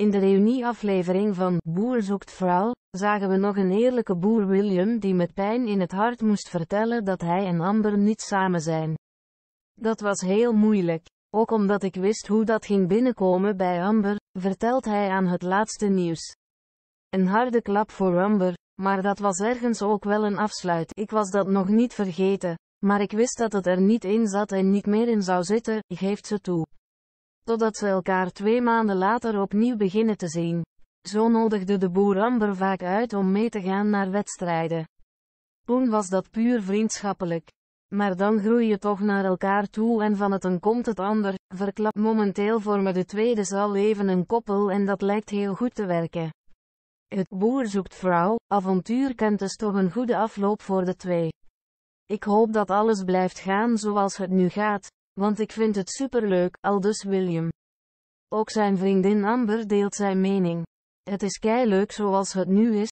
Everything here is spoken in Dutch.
In de reunieaflevering van Boer zoekt vrouw zagen we nog een eerlijke boer William die met pijn in het hart moest vertellen dat hij en Amber niet samen zijn. Dat was heel moeilijk. Ook omdat ik wist hoe dat ging binnenkomen bij Amber, vertelt hij aan het laatste nieuws. Een harde klap voor Amber, maar dat was ergens ook wel een afsluit. Ik was dat nog niet vergeten, maar ik wist dat het er niet in zat en niet meer in zou zitten, geeft ze toe totdat ze elkaar twee maanden later opnieuw beginnen te zien. Zo nodigde de boer Amber vaak uit om mee te gaan naar wedstrijden. Toen was dat puur vriendschappelijk. Maar dan groei je toch naar elkaar toe en van het een komt het ander, verklapt. Momenteel vormen de tweede zal even een koppel en dat lijkt heel goed te werken. Het boer zoekt vrouw, avontuur kent dus toch een goede afloop voor de twee. Ik hoop dat alles blijft gaan zoals het nu gaat, want ik vind het superleuk, aldus William. Ook zijn vriendin Amber deelt zijn mening. Het is kei leuk zoals het nu is,